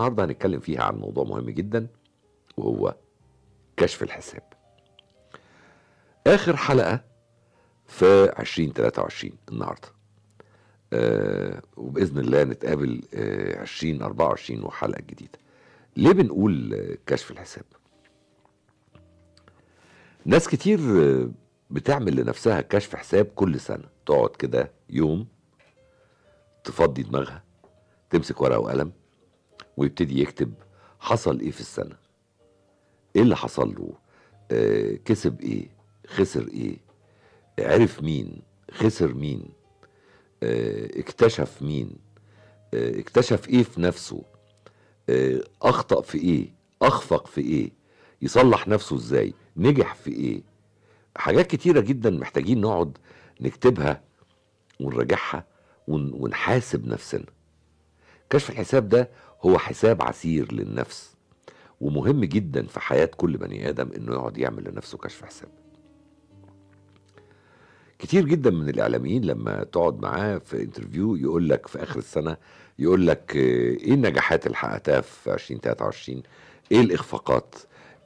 النهارده هنتكلم فيها عن موضوع مهم جدا وهو كشف الحساب. آخر حلقة في 2023 النهارده. آه وبإذن الله نتقابل آه 2024 وحلقة جديدة. ليه بنقول كشف الحساب؟ ناس كتير آه، بتعمل لنفسها كشف حساب كل سنة، تقعد كده يوم تفضي دماغها تمسك ورقة وقلم ويبتدي يكتب حصل ايه في السنه ايه اللي حصل له آه كسب ايه خسر ايه عرف مين خسر مين آه اكتشف مين آه اكتشف ايه في نفسه آه اخطا في ايه اخفق في ايه يصلح نفسه ازاي نجح في ايه حاجات كتيره جدا محتاجين نقعد نكتبها ونراجعها ونحاسب نفسنا كشف الحساب ده هو حساب عسير للنفس ومهم جدا في حياة كل بني آدم إنه يقعد يعمل لنفسه كشف حساب كتير جدا من الإعلاميين لما تقعد معاه في انترفيو يقول لك في آخر السنة يقول لك إيه النجاحات اللي حققتها في 2023 إيه الإخفاقات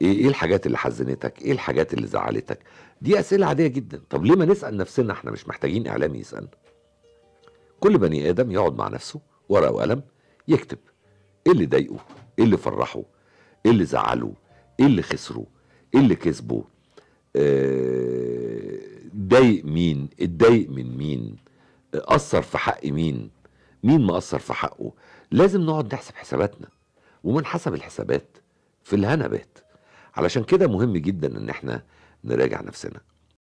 إيه،, إيه الحاجات اللي حزنتك إيه الحاجات اللي زعلتك دي أسئلة عادية جدا طب ليه ما نسأل نفسنا احنا مش محتاجين إعلامي يسألنا كل بني آدم يقعد مع نفسه ورقة وقلم يكتب ايه اللي ضايقه ايه اللي فرحه ايه اللي زعله ايه اللي خسره ايه اللي كسبه آه، ضايق مين اتضايق من مين آه، اثر في حق مين مين ما اثر في حقه لازم نقعد نحسب حساباتنا ومن حسب الحسابات في الهنا بات علشان كده مهم جدا ان احنا نراجع نفسنا